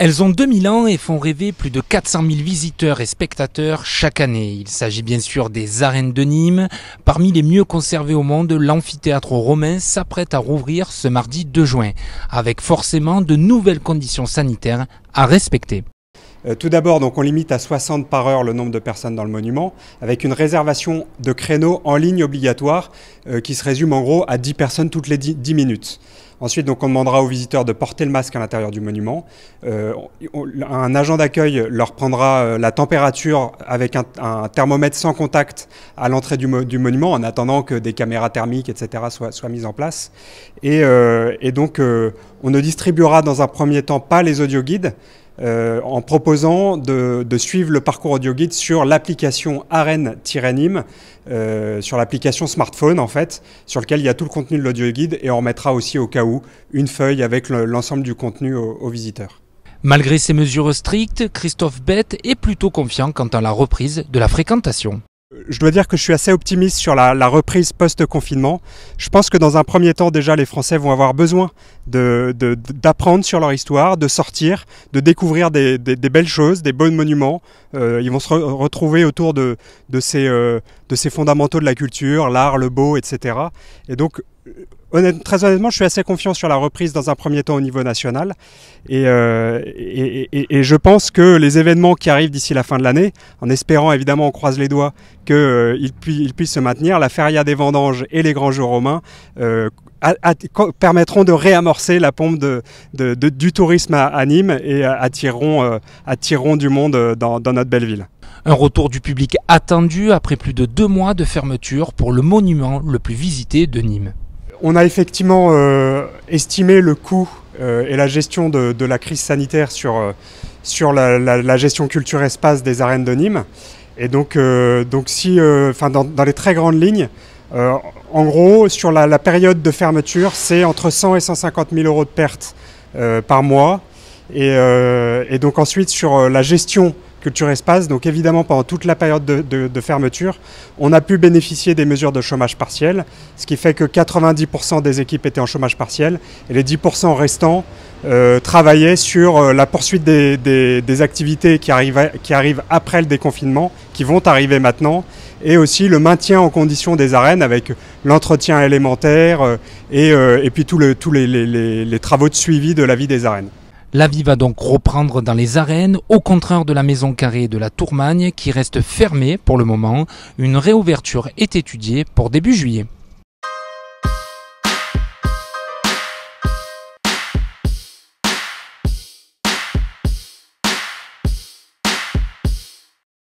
Elles ont 2000 ans et font rêver plus de 400 000 visiteurs et spectateurs chaque année. Il s'agit bien sûr des arènes de Nîmes. Parmi les mieux conservées au monde, l'amphithéâtre romain s'apprête à rouvrir ce mardi 2 juin, avec forcément de nouvelles conditions sanitaires à respecter. Euh, tout d'abord, donc on limite à 60 par heure le nombre de personnes dans le monument, avec une réservation de créneaux en ligne obligatoire euh, qui se résume en gros à 10 personnes toutes les 10 minutes. Ensuite, donc, on demandera aux visiteurs de porter le masque à l'intérieur du monument. Euh, un agent d'accueil leur prendra la température avec un, thermomètre sans contact à l'entrée du, monument, en attendant que des caméras thermiques, etc., soient, mises en place. Et, donc, on ne distribuera dans un premier temps pas les audio audioguides. Euh, en proposant de, suivre le parcours audio guide sur l'application Arène-Nîmes, euh, sur l'application smartphone en fait, sur lequel il y a tout le contenu de l'audio guide et on remettra aussi au cas où une feuille avec l'ensemble du contenu aux, aux visiteurs. Malgré ces mesures strictes, Christophe Bette est plutôt confiant quant à la reprise de la fréquentation. Euh, je dois dire que je suis assez optimiste sur la, reprise post-confinement. Je pense que dans un premier temps, déjà, les Français vont avoir besoin d'apprendre de, d'apprendre sur leur histoire, de sortir, de découvrir des, belles choses, des bons monuments. Euh, ils vont se retrouver autour de ces, euh, de, ces, fondamentaux de la culture, l'art, le beau, etc. Et donc, très honnêtement, je suis assez confiant sur la reprise dans un premier temps au niveau national. Euh, et, je pense que les événements qui arrivent d'ici la fin de l'année, en espérant évidemment, on croise les doigts, qu'ils euh, puissent se maintenir, la feria des vendanges et les grands Jeux romains euh, permettront de réamorcer la pompe du tourisme à, Nîmes et attireront, du monde dans, dans notre belle ville. Un retour du public attendu après plus de deux mois de fermeture pour le monument le plus visité de Nîmes. On a effectivement euh, estimé le coût euh, et la gestion de, la crise sanitaire sur, euh, sur la, gestion culture-espace des arènes de Nîmes. Et donc, donc si, dans, les très grandes lignes, en gros, sur la, période de fermeture, c'est entre 100 et 150 000 euros de pertes par mois. et, donc ensuite, sur la gestion Culture Espace. Donc évidemment, pendant toute la période de, fermeture, on a pu bénéficier des mesures de chômage partiel, ce qui fait que 90% des équipes étaient en chômage partiel et les 10% restants euh, travaillaient sur euh, la poursuite des, activités qui arrivent, qui arrivent après le déconfinement, qui vont arriver maintenant, et aussi le maintien en condition des arènes avec l'entretien élémentaire euh, et, puis tous les travaux de suivi de la vie des arènes. La vie va donc reprendre dans les arènes, au contraire de la maison carrée de la Tourmagne qui reste fermée pour le moment. Une réouverture est étudiée pour début juillet.